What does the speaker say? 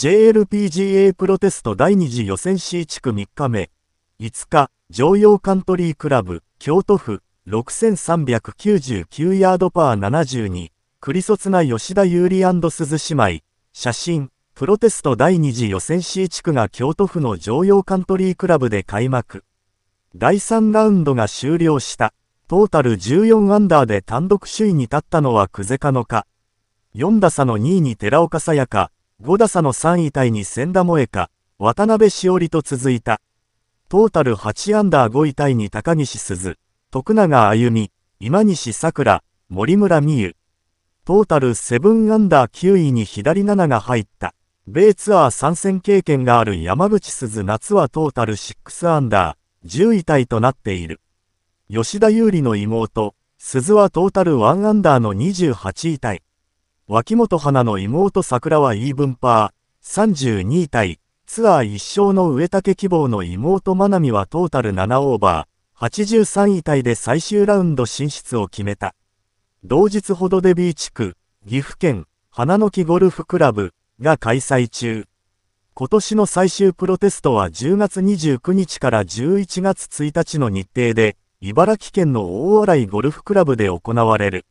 JLPGA プロテスト第2次予選 C 地区3日目5日常用カントリークラブ京都府6399ヤードパー72クリソツな吉田優里鈴姉妹写真プロテスト第2次予選 C 地区が京都府の常用カントリークラブで開幕第3ラウンドが終了したトータル14アンダーで単独首位に立ったのは久世カのか4打差の2位に寺岡さやか5打差の3位タイに千田萌香、渡辺しおりと続いた。トータル8アンダー5位タイに高岸鈴、徳永歩美、今西桜、森村美優。トータル7アンダー9位に左7が入った。米ツアー参戦経験がある山口鈴夏はトータル6アンダー、10位タイとなっている。吉田優里の妹、鈴はトータル1アンダーの28位タイ。脇本花の妹桜はイーブンパー、32対、ツアー1勝の植竹希望の妹真奈美はトータル7オーバー、83位タイで最終ラウンド進出を決めた。同日ほどデビー地区、岐阜県、花の木ゴルフクラブが開催中。今年の最終プロテストは10月29日から11月1日の日程で、茨城県の大洗ゴルフクラブで行われる。